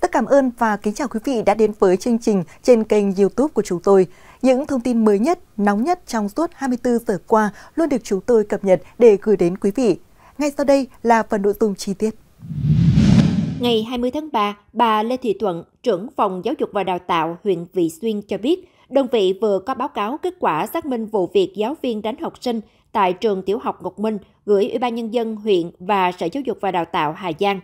tất cảm ơn và kính chào quý vị đã đến với chương trình trên kênh YouTube của chúng tôi. Những thông tin mới nhất, nóng nhất trong suốt 24 giờ qua luôn được chúng tôi cập nhật để gửi đến quý vị. Ngay sau đây là phần nội dung chi tiết. Ngày 20 tháng 3, bà Lê Thị Thuận, trưởng phòng giáo dục và đào tạo huyện Vị Xuyên cho biết, đơn vị vừa có báo cáo kết quả xác minh vụ việc giáo viên đánh học sinh tại trường tiểu học Ngọc Minh gửi Ủy ban nhân dân huyện và Sở Giáo dục và Đào tạo Hà Giang.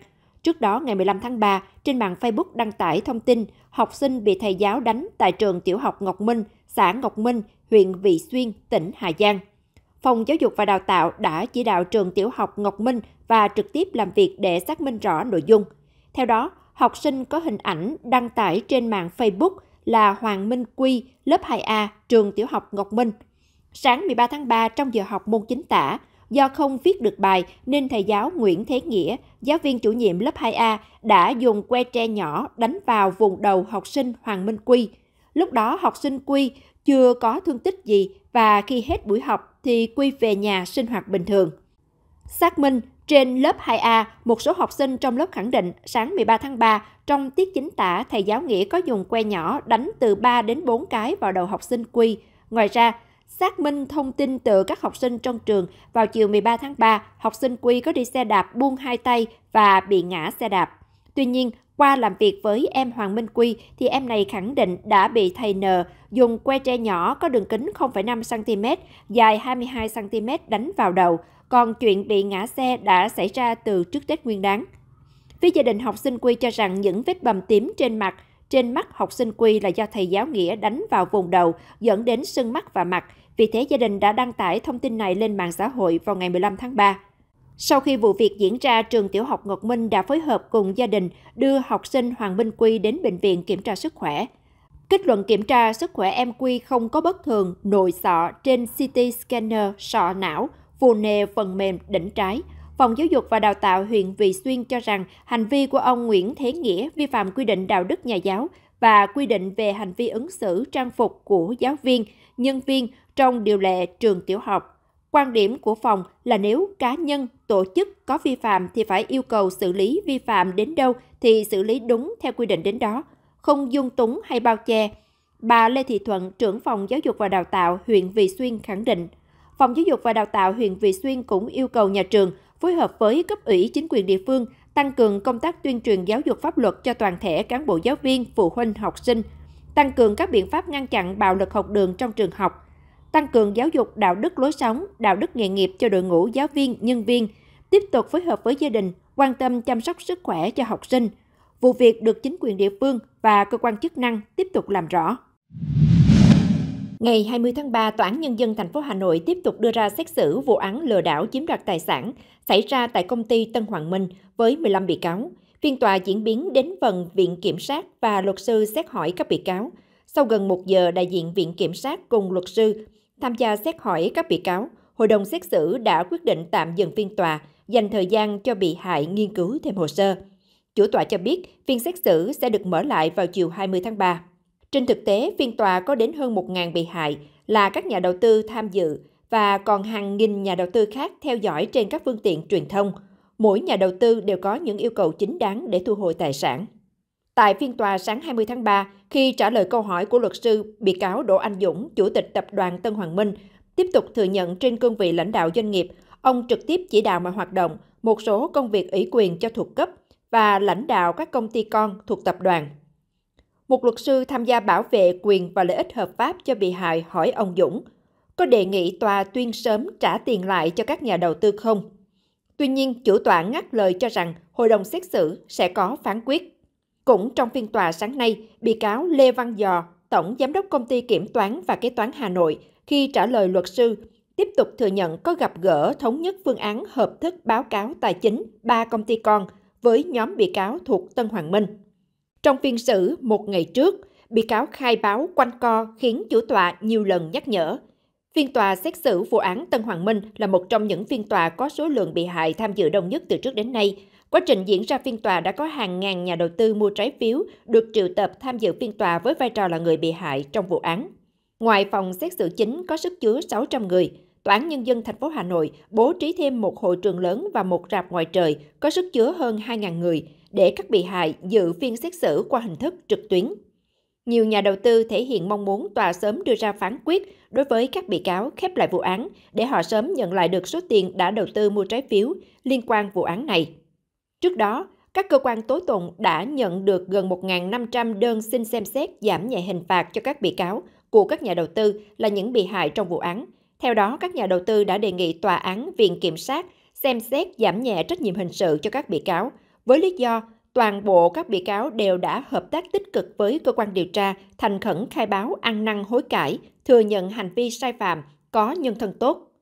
Trước đó, ngày 15 tháng 3, trên mạng Facebook đăng tải thông tin học sinh bị thầy giáo đánh tại trường tiểu học Ngọc Minh, xã Ngọc Minh, huyện Vị Xuyên, tỉnh Hà Giang. Phòng Giáo dục và Đào tạo đã chỉ đạo trường tiểu học Ngọc Minh và trực tiếp làm việc để xác minh rõ nội dung. Theo đó, học sinh có hình ảnh đăng tải trên mạng Facebook là Hoàng Minh Quy, lớp 2A, trường tiểu học Ngọc Minh. Sáng 13 tháng 3 trong giờ học môn chính tả, Do không viết được bài nên thầy giáo Nguyễn Thế Nghĩa, giáo viên chủ nhiệm lớp 2A đã dùng que tre nhỏ đánh vào vùng đầu học sinh Hoàng Minh Quy. Lúc đó học sinh Quy chưa có thương tích gì và khi hết buổi học thì Quy về nhà sinh hoạt bình thường. Xác minh, trên lớp 2A, một số học sinh trong lớp khẳng định sáng 13 tháng 3, trong tiết chính tả, thầy giáo Nghĩa có dùng que nhỏ đánh từ 3 đến 4 cái vào đầu học sinh Quy. Ngoài ra, Xác minh thông tin từ các học sinh trong trường, vào chiều 13 tháng 3, học sinh Quy có đi xe đạp buông hai tay và bị ngã xe đạp. Tuy nhiên, qua làm việc với em Hoàng Minh Quy thì em này khẳng định đã bị thầy N dùng que tre nhỏ có đường kính 0,5cm, dài 22cm đánh vào đầu. Còn chuyện bị ngã xe đã xảy ra từ trước Tết Nguyên đáng. Phía gia đình học sinh Quy cho rằng những vết bầm tím trên mặt trên mắt học sinh Quy là do thầy giáo Nghĩa đánh vào vùng đầu, dẫn đến sưng mắt và mặt. Vì thế gia đình đã đăng tải thông tin này lên mạng xã hội vào ngày 15 tháng 3. Sau khi vụ việc diễn ra, trường tiểu học Ngọc Minh đã phối hợp cùng gia đình đưa học sinh Hoàng Minh Quy đến bệnh viện kiểm tra sức khỏe. Kết luận kiểm tra sức khỏe em Quy không có bất thường, nội sọ trên CT scanner, sọ não, phù nề phần mềm đỉnh trái, Phòng Giáo dục và Đào tạo huyện Vị Xuyên cho rằng hành vi của ông Nguyễn Thế Nghĩa vi phạm quy định đạo đức nhà giáo và quy định về hành vi ứng xử trang phục của giáo viên, nhân viên trong điều lệ trường tiểu học. Quan điểm của phòng là nếu cá nhân, tổ chức có vi phạm thì phải yêu cầu xử lý vi phạm đến đâu thì xử lý đúng theo quy định đến đó, không dung túng hay bao che. Bà Lê Thị Thuận, trưởng phòng giáo dục và đào tạo huyện Vị Xuyên khẳng định, Phòng Giáo dục và Đào tạo huyện Vị Xuyên cũng yêu cầu nhà trường phối hợp với cấp ủy chính quyền địa phương tăng cường công tác tuyên truyền giáo dục pháp luật cho toàn thể cán bộ giáo viên, phụ huynh, học sinh, tăng cường các biện pháp ngăn chặn bạo lực học đường trong trường học, tăng cường giáo dục đạo đức lối sống, đạo đức nghề nghiệp cho đội ngũ giáo viên, nhân viên, tiếp tục phối hợp với gia đình, quan tâm chăm sóc sức khỏe cho học sinh. Vụ việc được chính quyền địa phương và cơ quan chức năng tiếp tục làm rõ. Ngày 20 tháng 3, Tòa án Nhân dân thành phố Hà Nội tiếp tục đưa ra xét xử vụ án lừa đảo chiếm đoạt tài sản xảy ra tại công ty Tân Hoàng Minh với 15 bị cáo. Phiên tòa diễn biến đến phần Viện Kiểm sát và luật sư xét hỏi các bị cáo. Sau gần một giờ, đại diện Viện Kiểm sát cùng luật sư tham gia xét hỏi các bị cáo, hội đồng xét xử đã quyết định tạm dừng phiên tòa, dành thời gian cho bị hại nghiên cứu thêm hồ sơ. Chủ tọa cho biết phiên xét xử sẽ được mở lại vào chiều 20 tháng 3. Trên thực tế, phiên tòa có đến hơn 1.000 bị hại là các nhà đầu tư tham dự và còn hàng nghìn nhà đầu tư khác theo dõi trên các phương tiện truyền thông. Mỗi nhà đầu tư đều có những yêu cầu chính đáng để thu hồi tài sản. Tại phiên tòa sáng 20 tháng 3, khi trả lời câu hỏi của luật sư, bị cáo Đỗ Anh Dũng, Chủ tịch Tập đoàn Tân Hoàng Minh, tiếp tục thừa nhận trên cương vị lãnh đạo doanh nghiệp, ông trực tiếp chỉ đạo mọi hoạt động, một số công việc ủy quyền cho thuộc cấp và lãnh đạo các công ty con thuộc tập đoàn một luật sư tham gia bảo vệ quyền và lợi ích hợp pháp cho bị hại hỏi ông Dũng, có đề nghị tòa tuyên sớm trả tiền lại cho các nhà đầu tư không? Tuy nhiên, chủ tọa ngắt lời cho rằng hội đồng xét xử sẽ có phán quyết. Cũng trong phiên tòa sáng nay, bị cáo Lê Văn Giò, Tổng Giám đốc Công ty Kiểm toán và Kế toán Hà Nội, khi trả lời luật sư, tiếp tục thừa nhận có gặp gỡ thống nhất phương án hợp thức báo cáo tài chính ba công ty con với nhóm bị cáo thuộc Tân Hoàng Minh. Trong phiên xử một ngày trước, bị cáo khai báo quanh co khiến chủ tọa nhiều lần nhắc nhở. Phiên tòa xét xử vụ án Tân Hoàng Minh là một trong những phiên tòa có số lượng bị hại tham dự đông nhất từ trước đến nay. Quá trình diễn ra phiên tòa đã có hàng ngàn nhà đầu tư mua trái phiếu được triệu tập tham dự phiên tòa với vai trò là người bị hại trong vụ án. Ngoài phòng xét xử chính có sức chứa 600 người, Tòa án Nhân dân thành phố Hà Nội bố trí thêm một hội trường lớn và một rạp ngoài trời có sức chứa hơn 2.000 người, để các bị hại dự phiên xét xử qua hình thức trực tuyến. Nhiều nhà đầu tư thể hiện mong muốn tòa sớm đưa ra phán quyết đối với các bị cáo khép lại vụ án để họ sớm nhận lại được số tiền đã đầu tư mua trái phiếu liên quan vụ án này. Trước đó, các cơ quan tố tụng đã nhận được gần 1.500 đơn xin xem xét giảm nhẹ hình phạt cho các bị cáo của các nhà đầu tư là những bị hại trong vụ án. Theo đó, các nhà đầu tư đã đề nghị tòa án, viện kiểm sát xem xét giảm nhẹ trách nhiệm hình sự cho các bị cáo, với lý do toàn bộ các bị cáo đều đã hợp tác tích cực với cơ quan điều tra, thành khẩn khai báo ăn năn hối cải, thừa nhận hành vi sai phạm, có nhân thân tốt.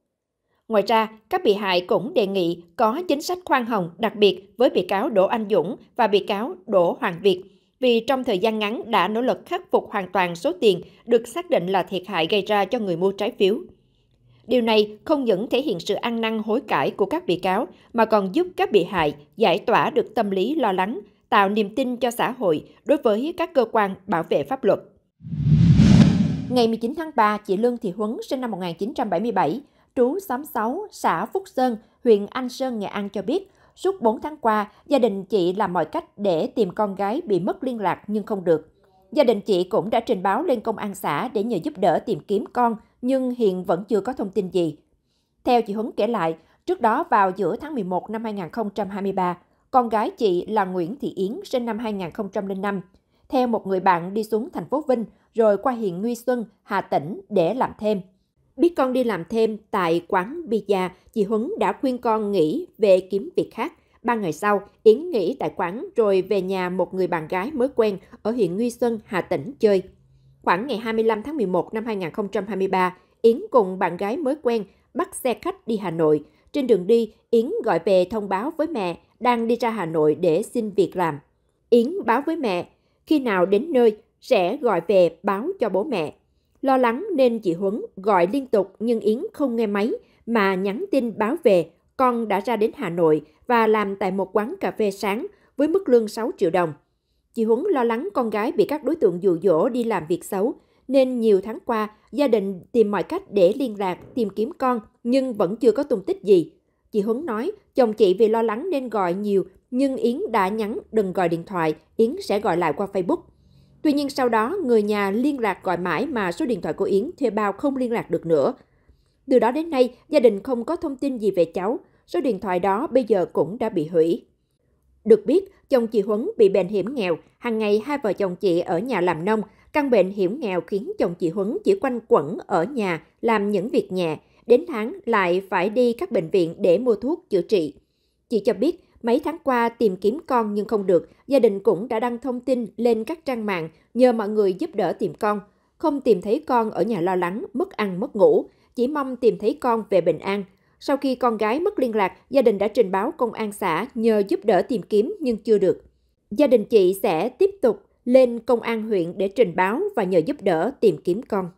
Ngoài ra, các bị hại cũng đề nghị có chính sách khoan hồng đặc biệt với bị cáo Đỗ Anh Dũng và bị cáo Đỗ Hoàng Việt, vì trong thời gian ngắn đã nỗ lực khắc phục hoàn toàn số tiền được xác định là thiệt hại gây ra cho người mua trái phiếu. Điều này không những thể hiện sự ăn năn hối cải của các bị cáo, mà còn giúp các bị hại giải tỏa được tâm lý lo lắng, tạo niềm tin cho xã hội đối với các cơ quan bảo vệ pháp luật. Ngày 19 tháng 3, chị Lương Thị Huấn sinh năm 1977, trú xóm 6, xã Phúc Sơn, huyện Anh Sơn, Nghệ An cho biết, suốt 4 tháng qua, gia đình chị làm mọi cách để tìm con gái bị mất liên lạc nhưng không được. Gia đình chị cũng đã trình báo lên công an xã để nhờ giúp đỡ tìm kiếm con, nhưng hiện vẫn chưa có thông tin gì. Theo chị Huấn kể lại, trước đó vào giữa tháng 11 năm 2023, con gái chị là Nguyễn Thị Yến sinh năm 2005, theo một người bạn đi xuống thành phố Vinh rồi qua huyện Nguy Xuân, Hà Tĩnh để làm thêm. Biết con đi làm thêm tại quán pizza, chị Huấn đã khuyên con nghỉ về kiếm việc khác. Ba ngày sau, Yến nghỉ tại quán rồi về nhà một người bạn gái mới quen ở huyện Nguy Xuân, Hà Tĩnh chơi. Khoảng ngày 25 tháng 11 năm 2023, Yến cùng bạn gái mới quen bắt xe khách đi Hà Nội. Trên đường đi, Yến gọi về thông báo với mẹ đang đi ra Hà Nội để xin việc làm. Yến báo với mẹ, khi nào đến nơi sẽ gọi về báo cho bố mẹ. Lo lắng nên chị Huấn gọi liên tục nhưng Yến không nghe máy mà nhắn tin báo về con đã ra đến Hà Nội và làm tại một quán cà phê sáng với mức lương 6 triệu đồng. Chị Huấn lo lắng con gái bị các đối tượng dụ dỗ đi làm việc xấu, nên nhiều tháng qua gia đình tìm mọi cách để liên lạc, tìm kiếm con nhưng vẫn chưa có tung tích gì. Chị Huấn nói chồng chị vì lo lắng nên gọi nhiều nhưng Yến đã nhắn đừng gọi điện thoại, Yến sẽ gọi lại qua Facebook. Tuy nhiên sau đó người nhà liên lạc gọi mãi mà số điện thoại của Yến thuê bao không liên lạc được nữa. Từ đó đến nay, gia đình không có thông tin gì về cháu, số điện thoại đó bây giờ cũng đã bị hủy. Được biết, chồng chị Huấn bị bệnh hiểm nghèo, hàng ngày hai vợ chồng chị ở nhà làm nông. Căn bệnh hiểm nghèo khiến chồng chị Huấn chỉ quanh quẩn ở nhà làm những việc nhẹ, đến tháng lại phải đi các bệnh viện để mua thuốc chữa trị. Chị cho biết, mấy tháng qua tìm kiếm con nhưng không được, gia đình cũng đã đăng thông tin lên các trang mạng nhờ mọi người giúp đỡ tìm con. Không tìm thấy con ở nhà lo lắng, mất ăn, mất ngủ, chỉ mong tìm thấy con về bình an. Sau khi con gái mất liên lạc, gia đình đã trình báo công an xã nhờ giúp đỡ tìm kiếm nhưng chưa được. Gia đình chị sẽ tiếp tục lên công an huyện để trình báo và nhờ giúp đỡ tìm kiếm con.